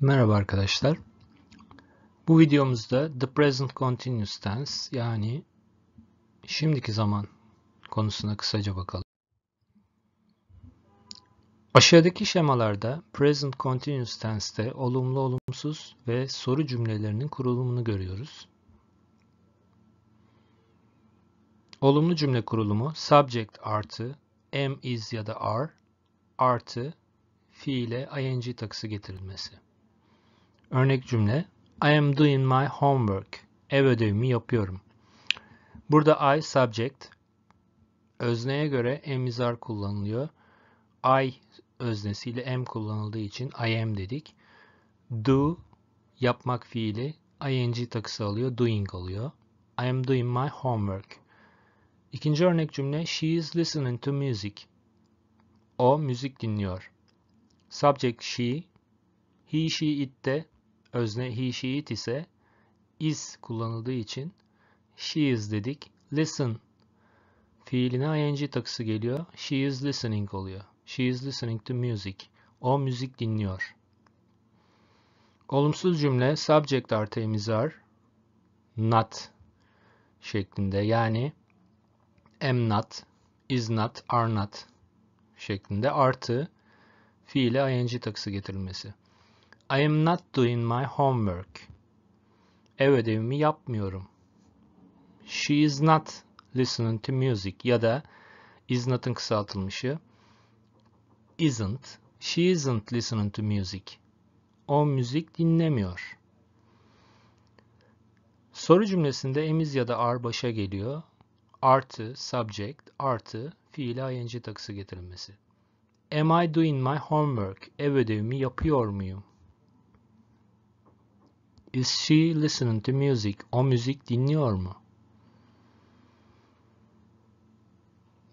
Merhaba arkadaşlar. Bu videomuzda the present continuous tense yani şimdiki zaman konusuna kısaca bakalım. Aşağıdaki şemalarda present continuous tense'te olumlu olumsuz ve soru cümlelerinin kurulumunu görüyoruz. Olumlu cümle kurulumu subject artı am is ya da are artı fiile ing takısı getirilmesi. Örnek cümle I am doing my homework. Ev ödevimi yapıyorum. Burada I subject. Özneye göre am is are kullanılıyor. I öznesiyle am kullanıldığı için I am dedik. Do yapmak fiili ing takısı alıyor, doing alıyor. I am doing my homework. İkinci örnek cümle she is listening to music. O müzik dinliyor. Subject she, he, she, it de Özne he she it ise is kullanıldığı için she is dedik. Listen fiiline ing takısı geliyor. She is listening oluyor. She is listening to music. O müzik dinliyor. Olumsuz cümle subject artı emizar not şeklinde yani am not, is not, are not şeklinde artı fiile ing takısı getirilmesi. I am not doing my homework. Ev ödevimi yapmıyorum. She is not listening to music ya da is not'ın kısaltılmışı isn't. She isn't listening to music. O müzik dinlemiyor. Soru cümlesinde emiz ya da are başa geliyor. Artı subject artı fiil ing takısı getirilmesi. Am I doing my homework? Ev ödevimi yapıyor muyum? Is she listening to music? O müzik dinliyor mu?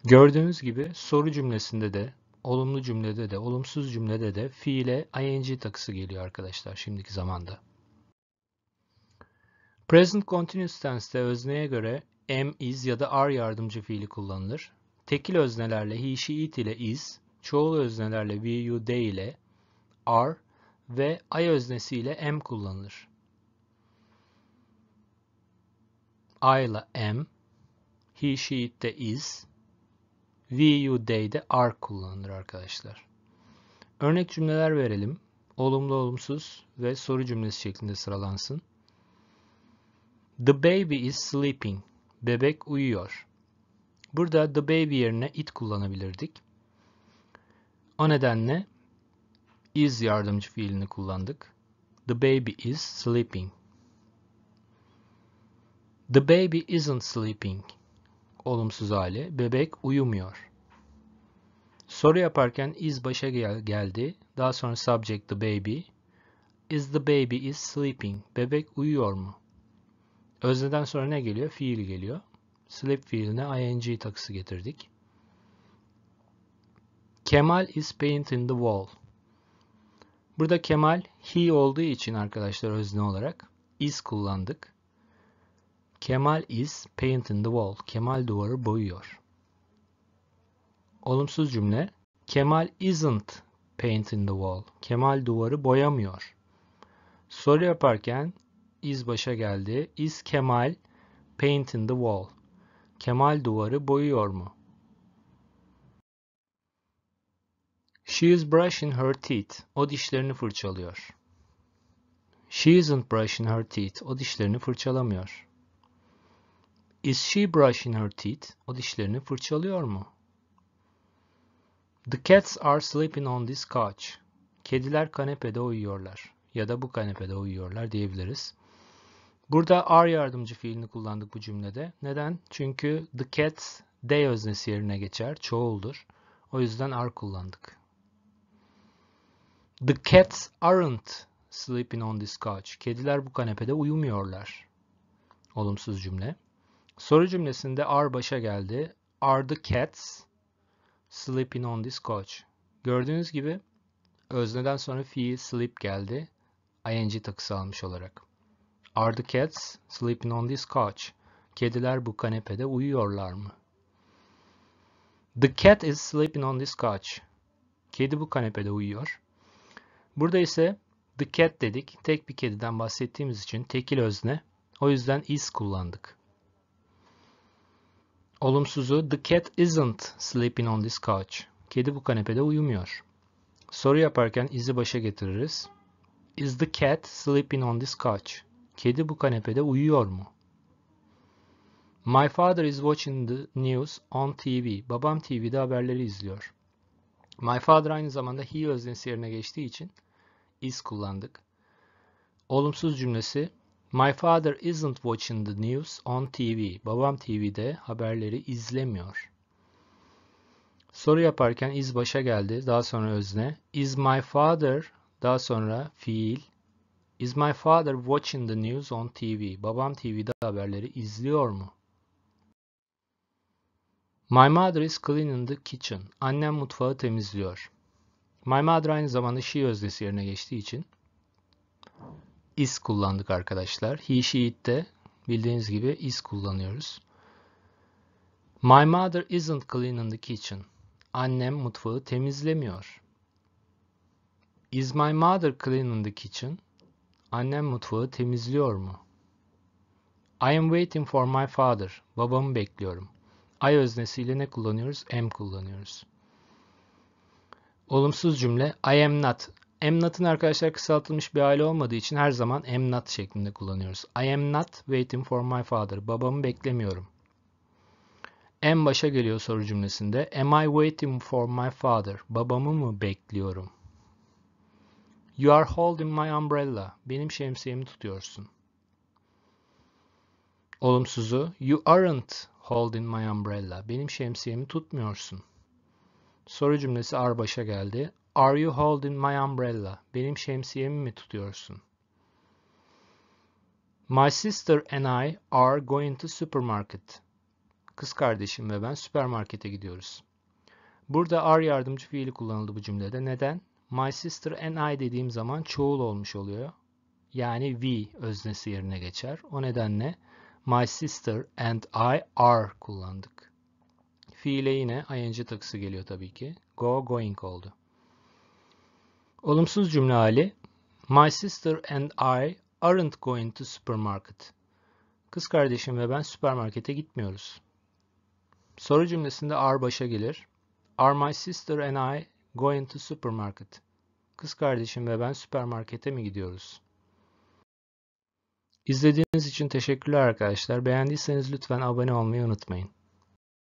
Gördüğünüz gibi soru cümlesinde de, olumlu cümlede de, olumsuz cümlede de fiile ing takısı geliyor arkadaşlar şimdiki zamanda. Present Continuous Tense'de özneye göre am, is ya da are yardımcı fiili kullanılır. Tekil öznelerle he, she, it ile is, çoğul öznelerle we, you, they ile are ve I öznesi ile am kullanılır. I ile am, he, she, it de is, we, you, they de are kullanılır arkadaşlar. Örnek cümleler verelim. Olumlu, olumsuz ve soru cümlesi şeklinde sıralansın. The baby is sleeping. Bebek uyuyor. Burada the baby yerine it kullanabilirdik. O nedenle is yardımcı fiilini kullandık. The baby is sleeping. The baby isn't sleeping. Olumsuz hali. Bebek uyumuyor. Soru yaparken is başa gel geldi. Daha sonra subject the baby. Is the baby is sleeping? Bebek uyuyor mu? Özneden sonra ne geliyor? Fiil geliyor. Sleep fiiline ing takısı getirdik. Kemal is painting the wall. Burada Kemal he olduğu için arkadaşlar özne olarak is kullandık. Kemal is painting the wall. Kemal duvarı boyuyor. Olumsuz cümle. Kemal isn't painting the wall. Kemal duvarı boyamıyor. Soru yaparken is başa geldi. Is Kemal painting the wall? Kemal duvarı boyuyor mu? She is brushing her teeth. O dişlerini fırçalıyor. She isn't brushing her teeth. O dişlerini fırçalamıyor. Is she brushing her teeth? O dişlerini fırçalıyor mu? The cats are sleeping on this couch. Kediler kanepede uyuyorlar. Ya da bu kanepede uyuyorlar diyebiliriz. Burada are yardımcı fiilini kullandık bu cümlede. Neden? Çünkü the cats they öznesi yerine geçer. Çoğuldur. O yüzden are kullandık. The cats aren't sleeping on this couch. Kediler bu kanepede uyumuyorlar. Olumsuz cümle. Soru cümlesinde are başa geldi. Are the cats sleeping on this couch? Gördüğünüz gibi özneden sonra fiil sleep geldi. ing takısı almış olarak. Are the cats sleeping on this couch? Kediler bu kanepede uyuyorlar mı? The cat is sleeping on this couch. Kedi bu kanepede uyuyor. Burada ise the cat dedik. Tek bir kediden bahsettiğimiz için tekil özne. O yüzden is kullandık. Olumsuzu the cat isn't sleeping on this couch. Kedi bu kanepede uyumuyor. Soru yaparken izi başa getiririz. Is the cat sleeping on this couch? Kedi bu kanepede uyuyor mu? My father is watching the news on TV. Babam TV'de haberleri izliyor. My father aynı zamanda he öznesi yerine geçtiği için is kullandık. Olumsuz cümlesi My father isn't watching the news on TV. Babam TV'de haberleri izlemiyor. Soru yaparken is başa geldi. Daha sonra özne. Is my father daha sonra fiil. Is my father watching the news on TV? Babam TV'de haberleri izliyor mu? My mother is cleaning the kitchen. Annem mutfağı temizliyor. My mother aynı zamanda she öznesi yerine geçtiği için is kullandık arkadaşlar. He, she, it'te bildiğiniz gibi is kullanıyoruz. My mother isn't cleaning the kitchen. Annem mutfağı temizlemiyor. Is my mother cleaning the kitchen? Annem mutfağı temizliyor mu? I am waiting for my father. Babamı bekliyorum. I öznesiyle ne kullanıyoruz? Am kullanıyoruz. Olumsuz cümle I am not. MNAT'ın arkadaşlar kısaltılmış bir aile olmadığı için her zaman MNAT şeklinde kullanıyoruz. I am not waiting for my father. Babamı beklemiyorum. En başa geliyor soru cümlesinde. Am I waiting for my father? Babamı mı bekliyorum? You are holding my umbrella. Benim şemsiyemi tutuyorsun. Olumsuzu. You aren't holding my umbrella. Benim şemsiyemi tutmuyorsun. Soru cümlesi ar başa geldi. Are you holding my umbrella? Benim şemsiyemi mi tutuyorsun? My sister and I are going to supermarket. Kız kardeşim ve ben süpermarkete gidiyoruz. Burada are yardımcı fiili kullanıldı bu cümlede. Neden? My sister and I dediğim zaman çoğul olmuş oluyor. Yani we öznesi yerine geçer. O nedenle my sister and I are kullandık. Fiile yine ing takısı geliyor tabii ki. Go going oldu. Olumsuz cümle hali My sister and I aren't going to supermarket. Kız kardeşim ve ben süpermarkete gitmiyoruz. Soru cümlesinde are başa gelir. Are my sister and I going to supermarket? Kız kardeşim ve ben süpermarkete mi gidiyoruz? İzlediğiniz için teşekkürler arkadaşlar. Beğendiyseniz lütfen abone olmayı unutmayın.